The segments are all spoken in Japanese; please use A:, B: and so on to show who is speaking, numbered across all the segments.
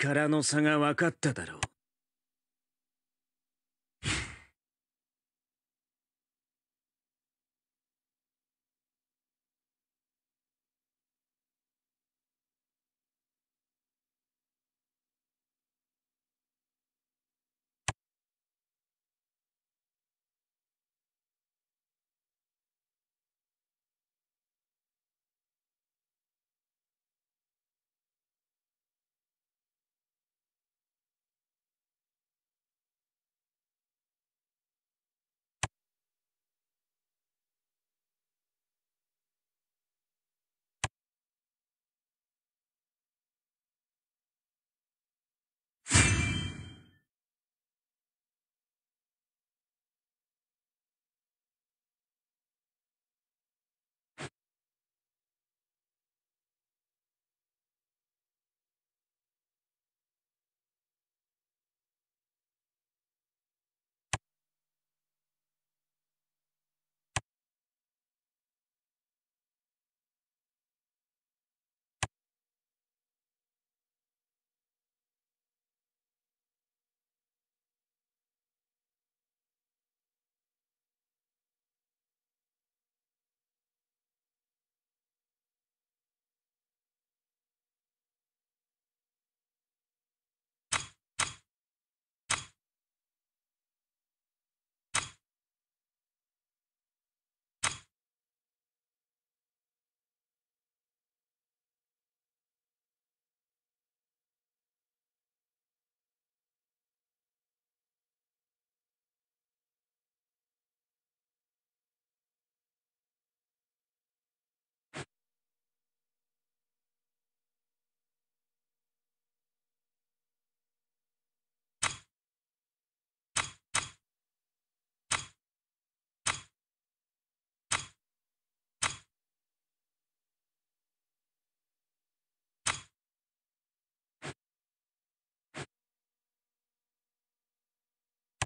A: 力の差が分かっただろう。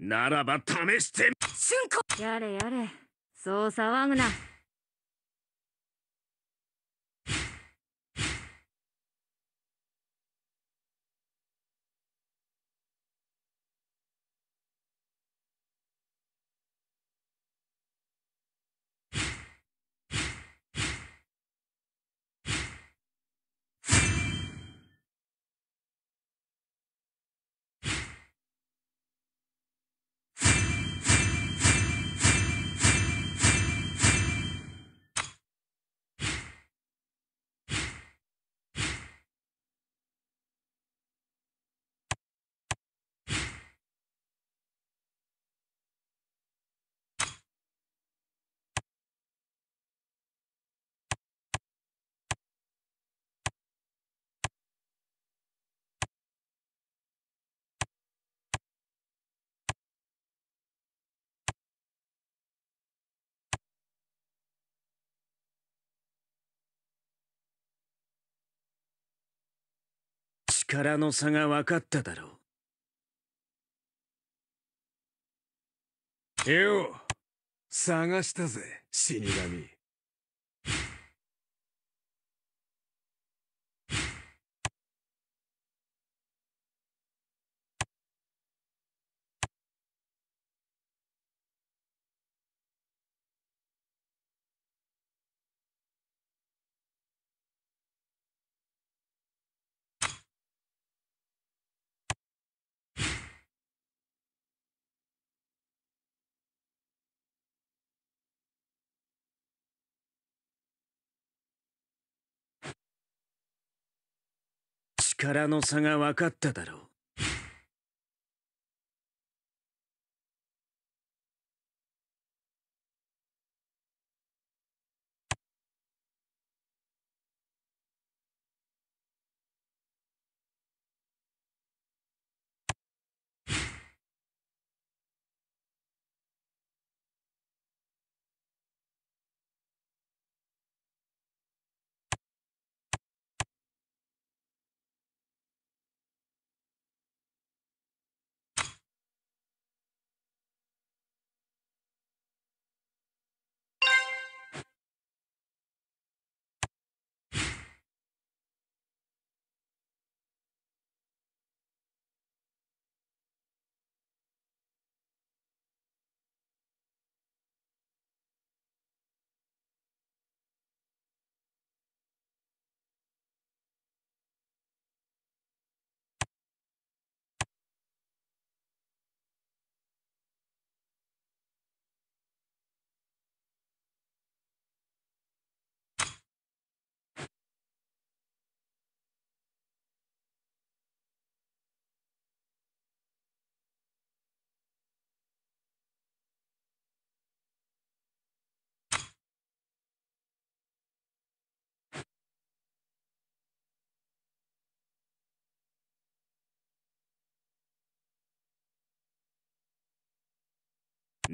B: ならば試して
A: やれやれそう騒ぐな力の差が分かっただろ
C: うよう探したぜ死神
A: 力の差が分かっただろう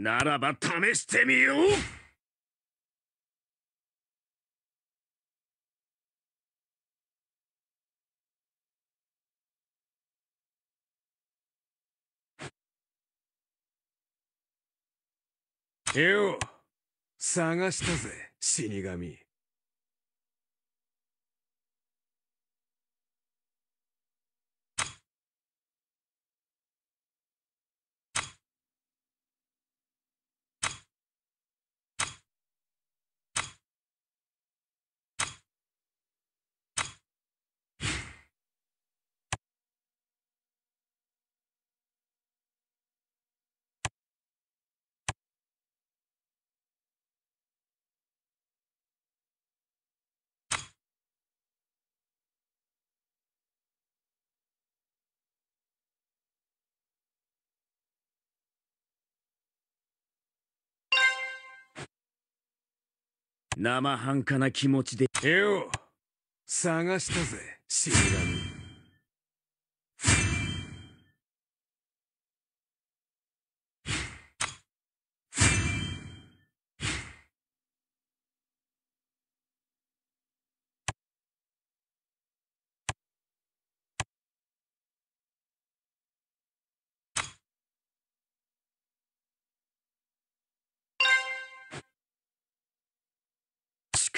B: ならば試してみよう
C: よう探したぜ死神
D: 生半可な気持ちでよう
C: 探したぜ死神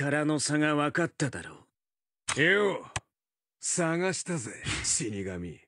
C: 力の差が分かっただろうよう探したぜ死神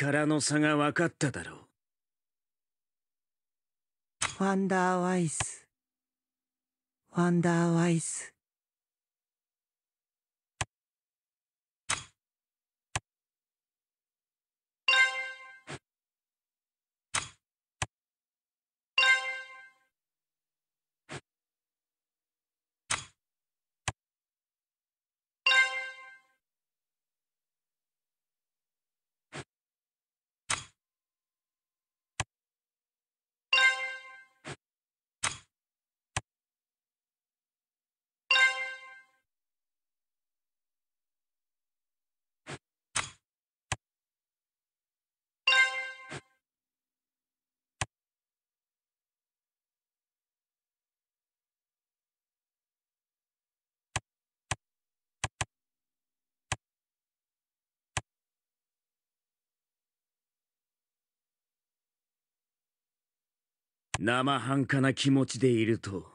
A: の差が分かっただろうワンダーワイスワンダーワイス
D: 生半可な気持ちでいると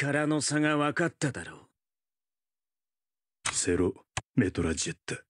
A: 力の差が分かっただろう。
C: ゼロメトラジェッタ。